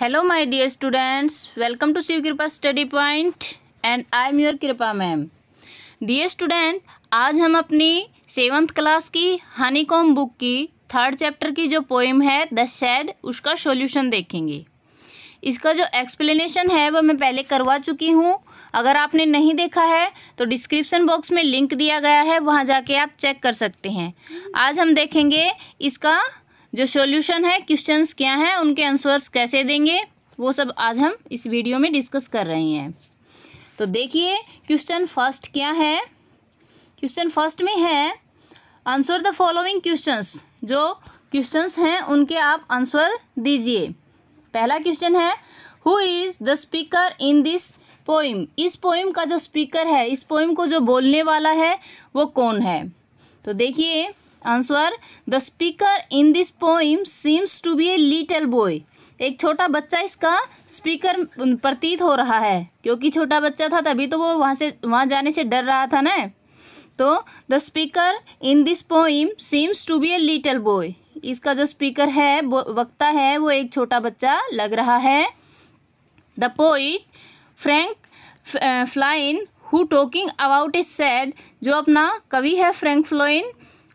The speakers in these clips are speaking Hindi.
hello my dear students welcome to Shiv Kripa study point and I am your Kripa ma'am dear student आज हम अपनी सेवन्थ क्लास की हनीकॉम बुक की थर्ड चैप्टर की जो पोइम है द शेड उसका सॉल्यूशन देखेंगे इसका जो एक्सप्लेनेशन है वह मैं पहले करवा चुकी हूँ अगर आपने नहीं देखा है तो डिस्क्रिप्शन बॉक्स में लिंक दिया गया है वहाँ जाके आप चेक कर सकते हैं आज हम देखेंगे इसका जो सॉल्यूशन है क्वेश्चंस क्या हैं उनके आंसर्स कैसे देंगे वो सब आज हम इस वीडियो में डिस्कस कर रहे हैं तो देखिए क्वेश्चन फर्स्ट क्या है क्वेश्चन फर्स्ट में है आंसर द फॉलोइंग क्वेश्चंस जो क्वेश्चंस हैं उनके आप आंसर दीजिए पहला क्वेश्चन है who is the speaker in this poem इस पोइम का जो स्पीकर है इस पोइम को जो बोलने वाला है वो कौन है तो देखिए answer the speaker in this poem seems to be a little boy एक छोटा बच्चा इसका स्पीकर प्रतीत हो रहा है क्योंकि छोटा बच्चा था तभी तो वो वहाँ से वहाँ जाने से डर रहा था ना तो the speaker in this poem seems to be a little boy इसका जो स्पीकर है वक्ता है वो एक छोटा बच्चा लग रहा है the poet Frank Flynn who talking about is shed जो अपना कवि है फ्रेंक फ्लोइन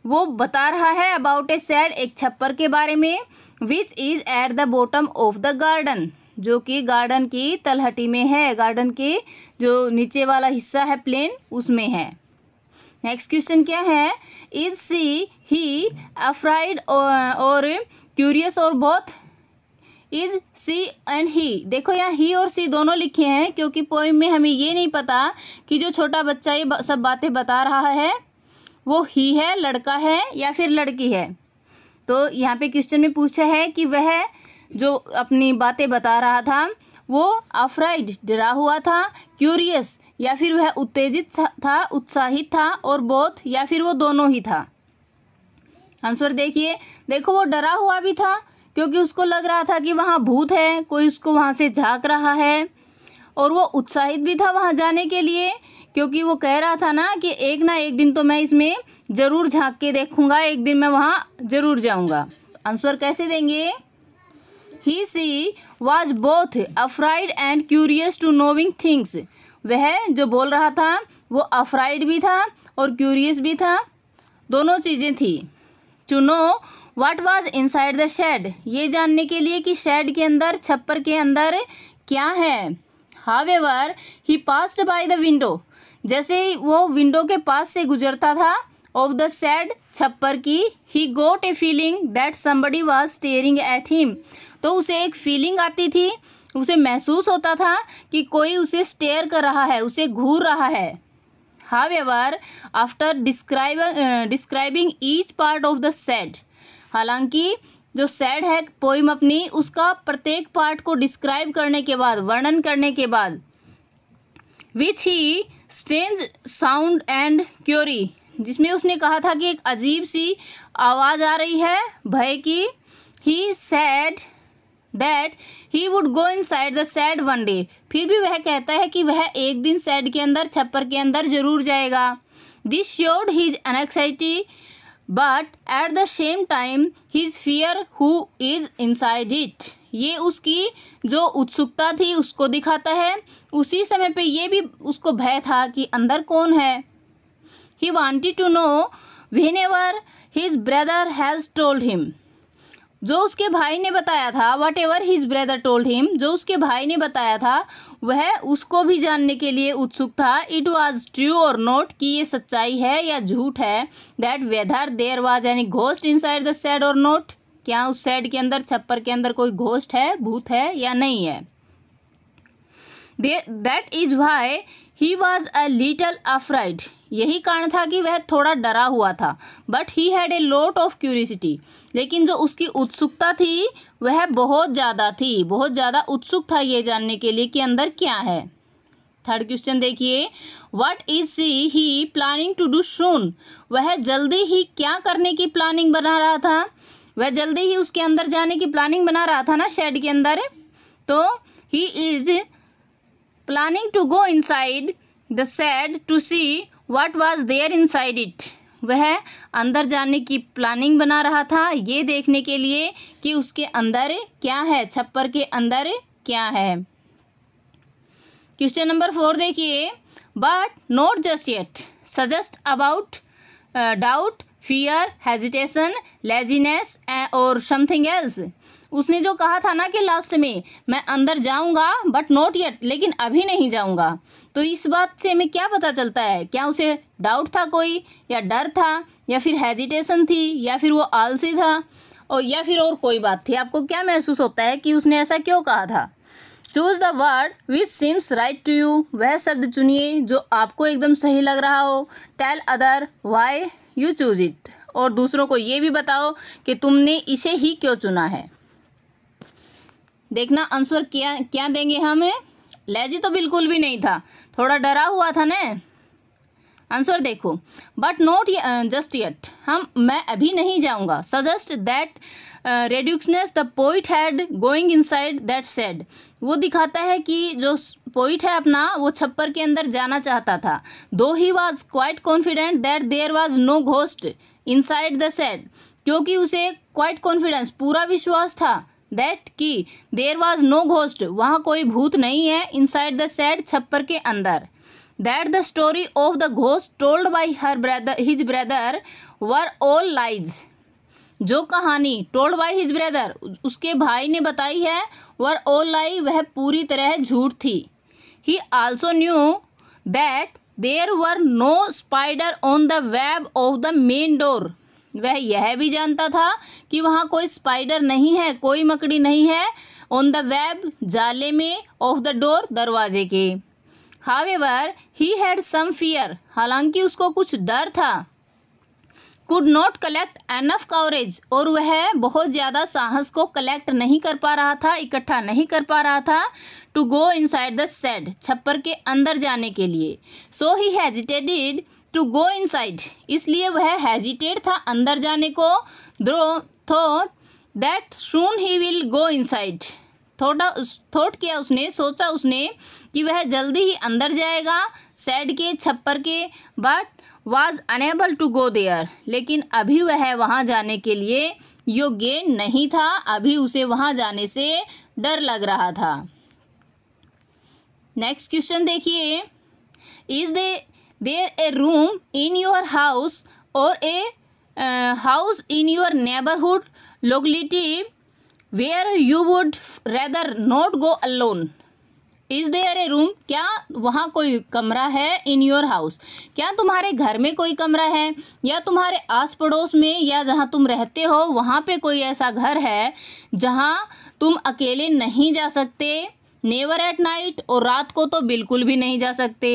वो बता रहा है अबाउट ए सैड एक छप्पर के बारे में which is at the bottom of the garden जो कि गार्डन की तलहटी में है गार्डन के जो नीचे वाला हिस्सा है प्लेन उसमें है नेक्स्ट क्वेश्चन क्या है इज सी ही अफ्राइड और क्यूरियस और both is she and he देखो यहाँ ही और सी दोनों लिखे हैं क्योंकि पोइम में हमें ये नहीं पता कि जो छोटा बच्चा ये सब बातें बता रहा है वो ही है लड़का है या फिर लड़की है तो यहाँ पे क्वेश्चन में पूछा है कि वह जो अपनी बातें बता रहा था वो अफ्राइड डरा हुआ था क्यूरियस या फिर वह उत्तेजित था उत्साहित था और बोथ या फिर वो दोनों ही था आंसर देखिए देखो वो डरा हुआ भी था क्योंकि उसको लग रहा था कि वहाँ भूत है कोई उसको वहाँ से झाँक रहा है और वो उत्साहित भी था वहाँ जाने के लिए क्योंकि वो कह रहा था ना कि एक ना एक दिन तो मैं इसमें ज़रूर झाँक के देखूंगा एक दिन मैं वहाँ ज़रूर जाऊँगा आंसर कैसे देंगे he she was both afraid and curious to knowing things वह जो बोल रहा था वो अफ्राइड भी था और क्यूरियस भी था दोनों चीज़ें थी to know what was inside the shed ये जानने के लिए कि शेड के अंदर छप्पर के अंदर क्या है however he passed by the window जैसे वो विंडो के पास से गुजरता था ऑफ द सैड छप्पर की he got a feeling that somebody was staring at him तो उसे एक फीलिंग आती थी उसे महसूस होता था कि कोई उसे स्टेयर कर रहा है उसे घूर रहा है however after describe describing each part of the shed हालांकि जो सैड है पोइम अपनी उसका प्रत्येक पार्ट को डिस्क्राइब करने के बाद वर्णन करने के बाद which he strange sound and क्योरी जिसमें उसने कहा था कि एक अजीब सी आवाज़ आ रही है भय की he said that he would go inside the shed one day फिर भी वह कहता है कि वह एक दिन सैड के अंदर छप्पर के अंदर जरूर जाएगा this showed his anxiety but at the same time his fear who is inside it ये उसकी जो उत्सुकता थी उसको दिखाता है उसी समय पे ये भी उसको भय था कि अंदर कौन है he wanted to know whenever his brother has told him जो उसके भाई ने बताया था whatever his brother told him जो उसके भाई ने बताया था वह उसको भी जानने के लिए उत्सुक था इट वॉज ट्रू और नोट कि ये सच्चाई है या झूठ है that whether there was any ghost inside the shed और नोट क्या उस सेड के अंदर छप्पर के अंदर कोई घोस्ट है भूत है या नहीं है that is why he was a little afraid यही कारण था कि वह थोड़ा डरा हुआ था but he had a lot of curiosity लेकिन जो उसकी उत्सुकता थी वह बहुत ज़्यादा थी बहुत ज़्यादा उत्सुक था ये जानने के लिए कि अंदर क्या है थर्ड क्वेश्चन देखिए what is she he planning to do soon वह जल्दी ही क्या करने की प्लानिंग बना रहा था वह जल्दी ही उसके अंदर जाने की प्लानिंग बना रहा था ना शेड के अंदर तो he is planning to go inside the the to see what was there inside it वह अंदर जाने की प्लानिंग बना रहा था ये देखने के लिए कि उसके अंदर क्या है छप्पर के अंदर क्या है क्वेश्चन नंबर फोर देखिए but not just yet suggest about doubt fear hesitation laziness और समथिंग एल्स उसने जो कहा था ना कि लास्ट में मैं अंदर जाऊंगा बट नॉट येट लेकिन अभी नहीं जाऊंगा तो इस बात से हमें क्या पता चलता है क्या उसे डाउट था कोई या डर था या फिर हेजिटेशन थी या फिर वो आलसी था और या फिर और कोई बात थी आपको क्या महसूस होता है कि उसने ऐसा क्यों कहा था choose the word which seems right to you वह शब्द चुनिए जो आपको एकदम सही लग रहा हो tell other why you choose it और दूसरों को ये भी बताओ कि तुमने इसे ही क्यों चुना है देखना आंसर क्या क्या देंगे हमें लेजी तो बिल्कुल भी नहीं था थोड़ा डरा हुआ था ना आंसर देखो बट नोट जस्ट यट हम मैं अभी नहीं जाऊंगा suggest that reluctance the poet had going inside that shed वो दिखाता है कि जो पोइट है अपना वो छप्पर के अंदर जाना चाहता था though he was quite confident that there was no ghost inside the shed क्योंकि उसे क्वाइट कॉन्फिडेंस पूरा विश्वास था दैट कि देर वॉज नो घोस्ट वहाँ कोई भूत नहीं है इनसाइड द सैड छप्पर के अंदर that the story of the ghost told by her brother his brother were all lies जो कहानी टोल्ड बाई हिज ब्रदर उसके भाई ने बताई है वर ऑल लाई वह पूरी तरह झूठ थी he also knew that there were no spider on the web of the main door वह यह भी जानता था कि वहाँ कोई स्पाइडर नहीं है कोई मकड़ी नहीं है ऑन द वेब जाले में ऑफ द डोर दरवाजे के however he had some fear हालांकि उसको कुछ डर था could not collect enough courage और वह बहुत ज़्यादा साहस को कलेक्ट नहीं कर पा रहा था इकट्ठा नहीं कर पा रहा था to go inside the shed छप्पर के अंदर जाने के लिए सो ही हैजिटेटेड टू गो साइड इसलिए वह हैजिटेट था अंदर जाने को though thought that soon he will go side थोड़ा थोट किया उसने सोचा उसने कि वह जल्दी ही अंदर जाएगा सैड के छप्पर के but was unable to go there लेकिन अभी वह वहाँ जाने के लिए योग्य नहीं था अभी उसे वहाँ जाने से डर लग रहा था नेक्स्ट क्वेश्चन देखिए is the there a room in your house और a house in your neighbourhood locality where you would rather not go alone is there a room क्या वहाँ कोई कमरा है इन योर हाउस क्या तुम्हारे घर में कोई कमरा है या तुम्हारे आस पड़ोस में या जहाँ तुम रहते हो वहाँ पे कोई ऐसा घर है जहाँ तुम अकेले नहीं जा सकते नेवर एट नाइट और रात को तो बिल्कुल भी नहीं जा सकते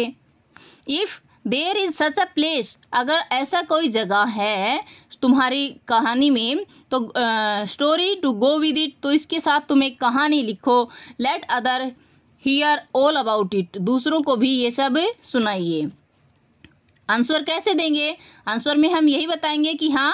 if there is such a place अगर ऐसा कोई जगह है तुम्हारी कहानी में तो story to go with it तो इसके साथ तुम एक कहानी लिखो let other hear all about it दूसरों को भी ये सब सुनाइए आंसर कैसे देंगे आंसर में हम यही बताएंगे कि हाँ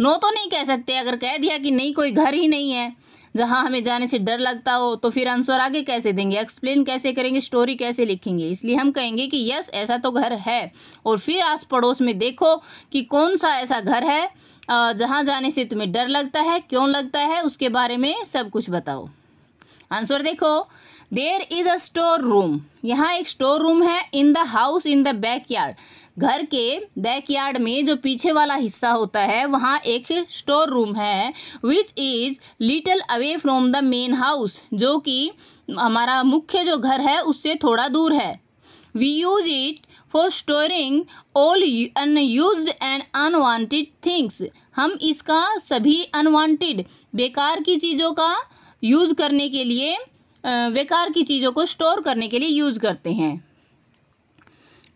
नो तो नहीं कह सकते अगर कह दिया कि नहीं कोई घर ही नहीं है जहां हमें जाने से डर लगता हो तो फिर आंसर आगे कैसे देंगे एक्सप्लेन कैसे करेंगे स्टोरी कैसे लिखेंगे इसलिए हम कहेंगे कि यस ऐसा तो घर है और फिर आस पड़ोस में देखो कि कौन सा ऐसा घर है जहाँ जाने से तुम्हें डर लगता है क्यों लगता है उसके बारे में सब कुछ बताओ आंसर देखो there is a store room यहाँ एक स्टोर रूम है in the house in the back yard घर के बैकयार्ड में जो पीछे वाला हिस्सा होता है वहाँ एक स्टोर रूम है which is little away from the main house जो कि हमारा मुख्य जो घर है उससे थोड़ा दूर है we use it for storing all unused and unwanted things हम इसका सभी अनवांटेड बेकार की चीज़ों का यूज़ करने के लिए बेकार की चीज़ों को स्टोर करने के लिए यूज़ करते हैं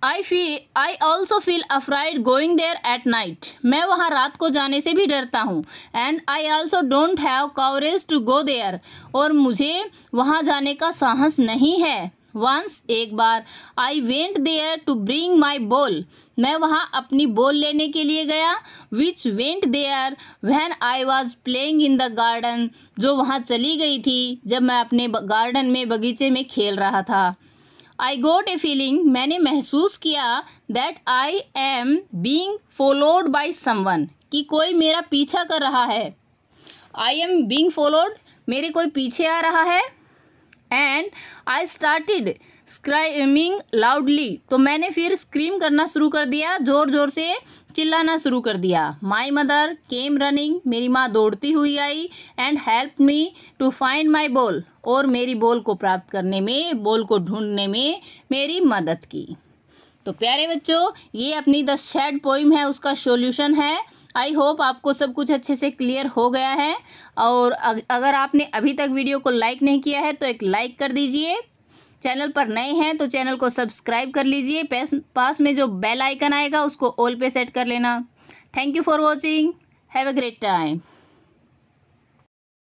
I fee I also feel afraid going there at night मैं वहाँ रात को जाने से भी डरता हूँ and I also don't have courage to go there और मुझे वहाँ जाने का साहस नहीं है वंस एक बार I went there to bring my ball मैं वहाँ अपनी बोल लेने के लिए गया which went there when I was playing in the garden जो वहाँ चली गई थी जब मैं अपने गार्डन में बगीचे में खेल रहा था आई गोट ए फीलिंग मैंने महसूस किया that I am being followed by someone कि कोई मेरा पीछा कर रहा है आई एम बींग फॉलोड मेरे कोई पीछे आ रहा है and I started screaming loudly तो मैंने फिर स्क्रीम करना शुरू कर दिया ज़ोर ज़ोर से चिल्लाना शुरू कर दिया माई मदर केम रनिंग मेरी माँ दौड़ती हुई आई and help me to find my ball और मेरी बॉल को प्राप्त करने में बॉल को ढूंढने में मेरी मदद की तो प्यारे बच्चों ये अपनी द शेड पोइम है उसका सोल्यूशन है आई होप आपको सब कुछ अच्छे से क्लियर हो गया है और अगर आपने अभी तक वीडियो को लाइक नहीं किया है तो एक लाइक कर दीजिए चैनल पर नए हैं तो चैनल को सब्सक्राइब कर लीजिए पास में जो बेल आइकन आएगा उसको ऑल पे सेट कर लेना thank you for watching have a great time